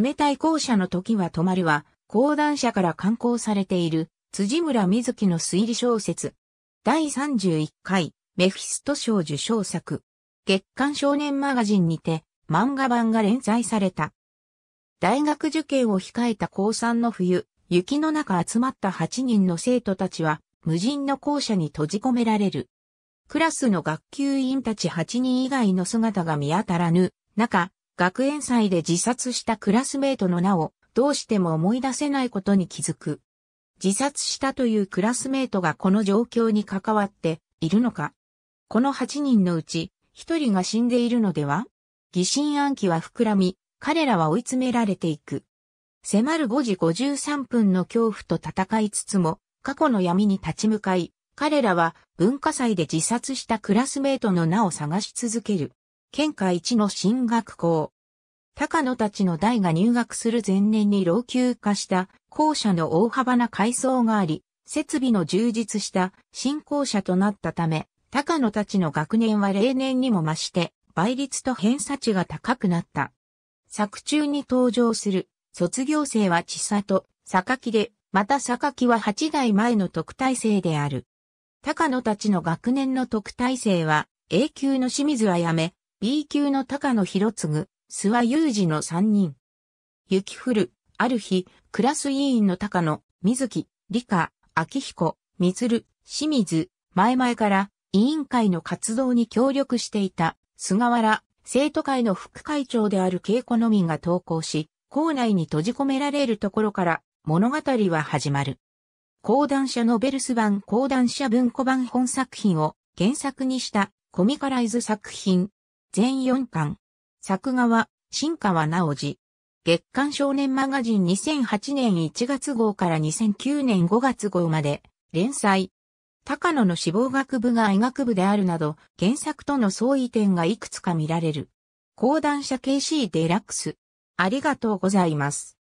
冷たい校舎の時は止まるは、講談社から刊行されている、辻村瑞希の推理小説。第31回、メフィスト賞受賞作。月刊少年マガジンにて、漫画版が連載された。大学受験を控えた高3の冬、雪の中集まった8人の生徒たちは、無人の校舎に閉じ込められる。クラスの学級委員たち8人以外の姿が見当たらぬ、中、学園祭で自殺したクラスメートの名をどうしても思い出せないことに気づく。自殺したというクラスメートがこの状況に関わっているのかこの8人のうち1人が死んでいるのでは疑心暗鬼は膨らみ、彼らは追い詰められていく。迫る5時53分の恐怖と戦いつつも、過去の闇に立ち向かい、彼らは文化祭で自殺したクラスメートの名を探し続ける。県下一の進学校。高野たちの代が入学する前年に老朽化した校舎の大幅な改装があり、設備の充実した新校舎となったため、高野たちの学年は例年にも増して倍率と偏差値が高くなった。作中に登場する卒業生は千里、榊で、また榊は8代前の特待生である。高野たちの学年の特待生は、A 級の清水はやめ、B 級の高野博次、諏訪雄二の三人。雪降る、ある日、クラス委員の高野、水木、理科、秋彦、水清水、前々から委員会の活動に協力していた菅原生徒会の副会長である稽古のみが投稿し、校内に閉じ込められるところから物語は始まる。講談社ノベルス版講談社文庫版本作品を原作にしたコミカライズ作品全4巻。作画は、新川直治。月刊少年マガジン2008年1月号から2009年5月号まで、連載。高野の志望学部が医学部であるなど、原作との相違点がいくつか見られる。講談社 KC デラックス。ありがとうございます。